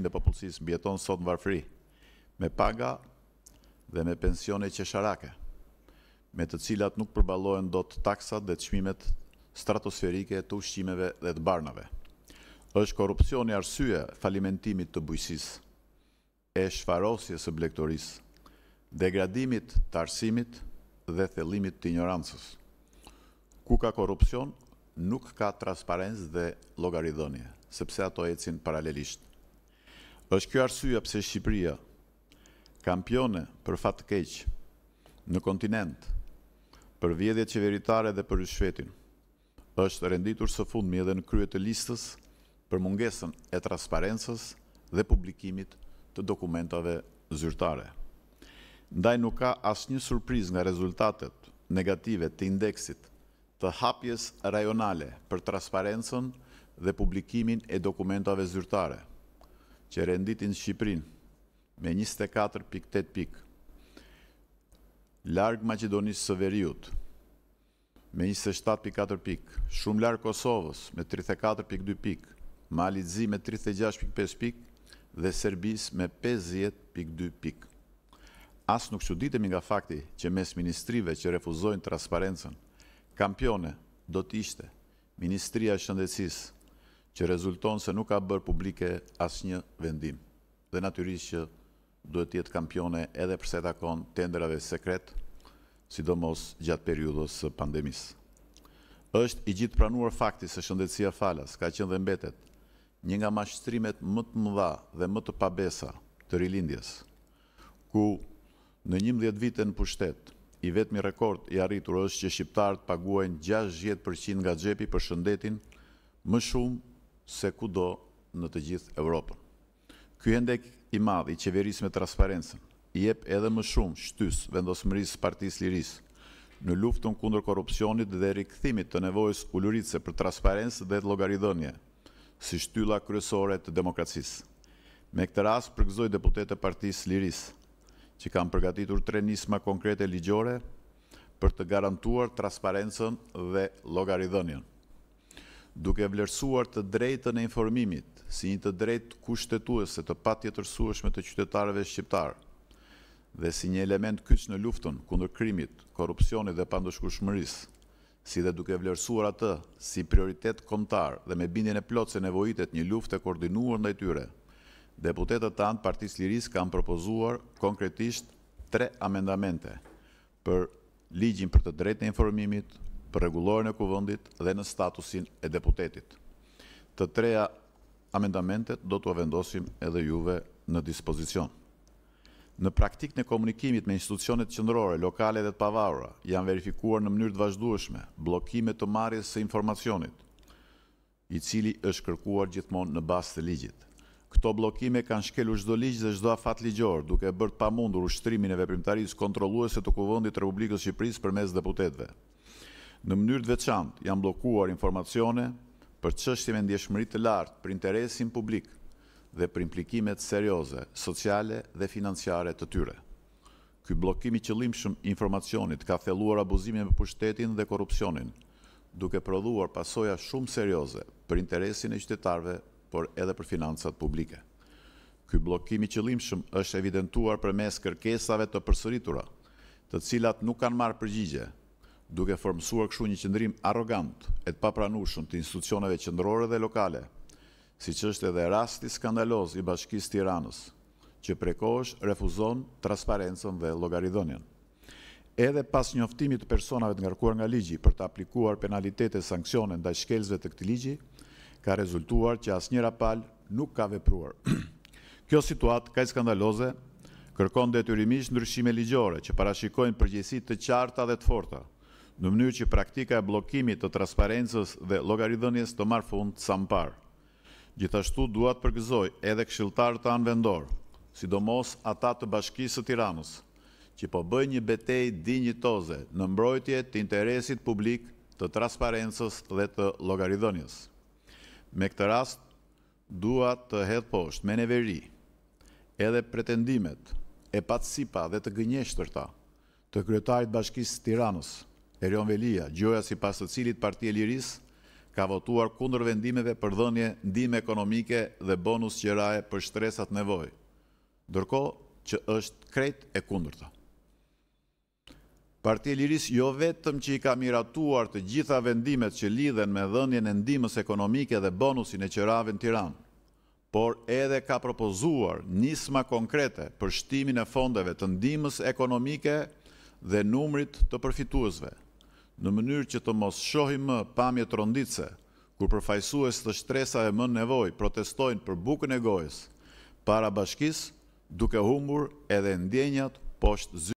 e popullsisë bjetonë sot në varfëri me paga dhe me pensione qesharake, me të cilat nuk përballohen dot taksat dhe çmimet stratosferike të ushqimeve dhe të barnave. Është korrupsioni arsye falimentimit të bujqësisë, e shfarosjes së blegtorisë, degradimit të arsimit dhe thellimit të ignorancës. Ku ka korrupsion, nuk ka transparencë dhe llogaridhënie, sepse ato ecin paralelisht është kjo arsye pse Shqipëria, kampione për fatë keqë në kontinent për vjedhjet qeveritare dhe për rishvetin, është renditur së fundmi edhe në krye të listës për mungesën e transparencës dhe publikimit të dokumentave zyrtare. Ndaj nuk ka asnjë surprizë nga rezultatet negative të indeksit të hapjes rajonale për transparencën dhe publikimin e dokumentave zyrtare që renditin në Shqiprin me 24.8 pik. Largë Macedonisë së veriut me 27.4 pik. Shumë largë Kosovës me 34.2 pik. Malitzi me 36.5 pik dhe Serbis me 50.2 pik. Asë nuk që ditemi nga fakti që mes ministrive që refuzojnë transparentën, kampione do të ishte, Ministria Shëndecisë, që rezulton se nuk ka bërë publike asë një vendim. Dhe natyrisht që duhet tjetë kampione edhe përse takon tenderave sekret, sidomos gjatë periudës pandemis. Êshtë i gjithë pranuar fakti se shëndetsia falas ka qënë dhe mbetet një nga mashtrimet më të mëdha dhe më të pabesa të rilindjes, ku në një mdjetë vite në pushtet, i vetëmi rekord i arritur është që shqiptarët paguajnë 60% nga gjepi për shëndetin më shumë se ku do në të gjithë Evropën. Ky hendek i madh i qeverisë me transparencën i jep edhe më shumë shtys vendosmërisë së Partisë Lirisë në luftën kundër korrupsionit dhe rikthimit të nevojës ulurice për transparencë dhe llogaridhënie si shtylla kryesore të demokracisë. Me këtë rast përgëzoi deputetët e Partisë Lirisë që kanë përgatitur tre nisma konkrete ligjore për të garantuar transparencën dhe llogaridhënien duke vlerësuar të drejtën e informimit si një të drejtë kushtetuese të patjetërsueshme të qytetarëve shqiptar dhe si një element kyç në luftën kundër krimit, korrupsionit dhe pandoshkurshmërisë, si dhe duke vlerësuar atë si prioritet kombëtar dhe me bindjen e plotë se nevojitet një luftë e koordinuar ndaj tyre. Deputetët tanë të Partisë Lirisë kanë propozuar konkretisht tre amendamente për ligjin për të drejtën e informimit, për regulorën e kuvëndit dhe në statusin e deputetit. Të treja amendamentet do të avendosim edhe juve në dispozicion. Në praktik në komunikimit me institucionet qëndrore, lokale dhe të pavarra, janë verifikuar në mënyrë të vazhdueshme blokime të marjes së informacionit, i cili është kërkuar gjithmonë në bas të ligjit. Këto blokime kanë shkelu shdo ligjë dhe shdo afat ligjor, duke bërt pa mundur ushtrimin e veprimtarisë kontroluese të kuvëndit Republikës Shqipërisë për mes deputetve. Në mënyrë të veçantë janë bllokuar informacione për çështje me ndjeshmëri të lartë për interesin publik dhe për implikimet serioze sociale dhe financiare të tyre. Ky bllokim i qëllimshëm i informacionit ka thelluar abuzimin e pushtetit dhe korrupsionin, duke prodhuar pasoja shumë serioze për interesin e qytetarëve, por edhe për financat publike. Ky bllokim i qëllimshëm është evidentuar përmes kërkesave të përsëritura, të cilat nuk kanë marrë përgjigje duke formësuar këshu një qëndrim arrogant e të papranushëm të institucioneve qëndrore dhe lokale, si që është edhe rasti skandaloz i bashkisë tiranës, që prekosh refuzon transparencën dhe logaridonjen. Edhe pas njoftimit të personave të ngarkuar nga ligji për të aplikuar penalitet e sankcionen dhe shkelzve të këti ligji, ka rezultuar që asë njëra palë nuk ka vepruar. Kjo situatë ka i skandaloze, kërkon dhe të rrimish ndryshime ligjore që parashikojnë përgjësit të qarta dhe të forta, në mënyrë që praktika e blokimit të transparentës dhe logaridhënjes të marë fund të parë. Gjithashtu duat përgëzoj edhe këshiltarë të anvendorë, sidomos ata të bashkisë të tiranës, që po bëj një betej dinjitoze në mbrojtje të interesit publik të transparentës dhe të logaridhënjes. Me këtë rast, duat të hedhë poshtë me neveri, edhe pretendimet e patsipa dhe të gënjeshtërta të kryetarit bashkisë të tiranës, Erion Velia, gjoja si pasë të cilit parti e liris, ka votuar kundër vendimeve për dhënje ndime ekonomike dhe bonus qëraje për shtresat nevoj, dërko që është krejt e kundër të. Parti e liris jo vetëm që i ka miratuar të gjitha vendimet që lidhen me dhënje në ndimës ekonomike dhe bonusin e qërave në Tiran, por edhe ka propozuar nisma konkrete për shtimin e fondeve të ndimës ekonomike dhe numrit të përfituesve në mënyrë që të mos shohim më pamje të rënditse, kur përfajsues të shtresa e më nevoj protestojnë për bukën e gojës, para bashkis duke humur edhe ndjenjat poshtë zyre.